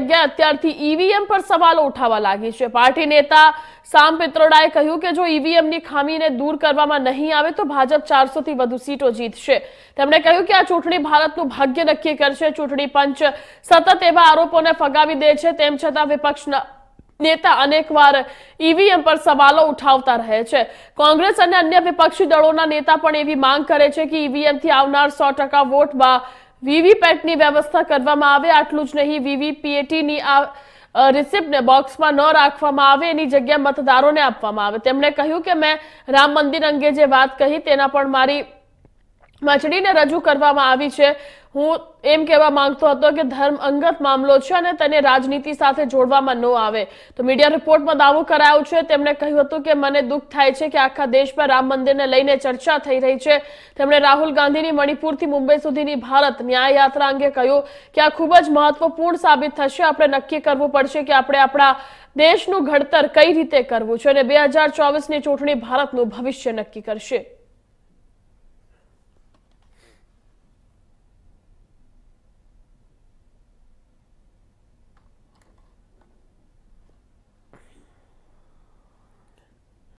જગ્યાએ અત્યારથી ઈવીએમ પર સવાલો ઉઠાવા લાગી છે પાર્ટી નેતા સામ પિત્રોડાએ કહ્યું કે જો ઈવીએમની ખામીને દૂર કરવામાં નહીં આવે તો ભાજપ ચારસોથી વધુ સીટો જીતશે તેમણે કહ્યું કે આ ચૂંટણી ભારતનું ભાગ્ય નક્કી કરશે ચૂંટણી પંચ સતત એવા આરોપોને ફગાવી દે છે તેમ છતાં વિપક્ષના નેતા અનેકવાર ઈવીએમ પર સવાલો ઉઠાવતા રહે છે કોંગ્રેસ અને અન્ય વિપક્ષી દળોના નેતા પણ એવી માંગ કરે છે કે ઈવીએમથી આવનાર સો ટકા વોટમાં વીવીપેટની વ્યવસ્થા કરવામાં આવે આટલું જ નહીં વીવીપીએટીની આ રિસિપ્ટને બોક્સમાં ન રાખવામાં આવે એની જગ્યા મતદારોને આપવામાં આવે તેમણે કહ્યું કે મેં રામ મંદિર અંગે જે વાત કહી તેના પણ મારી માછડીને રજૂ કરવામાં આવી છે હું એમ કહેવા માંગતો હતો કે ધર્મ અંગત મામલો છે અને તેને રાજનીતિ સાથે જોડવામાં ન આવે તો મીડિયા રિપોર્ટમાં દાવો કરાયો છે તેમણે કહ્યું હતું કે મને દુઃખ થાય છે કે આખા દેશમાં રામ મંદિરને લઈને ચર્ચા થઈ રહી છે તેમણે રાહુલ ગાંધીની મણિપુરથી મુંબઈ સુધીની ભારત ન્યાય યાત્રા અંગે કહ્યું કે આ ખૂબ જ મહત્વપૂર્ણ સાબિત થશે આપણે નક્કી કરવું પડશે કે આપણે આપણા દેશનું ઘડતર કઈ રીતે કરવું છે અને બે હજાર ચોવીસની ચૂંટણી ભારતનું ભવિષ્ય નક્કી કરશે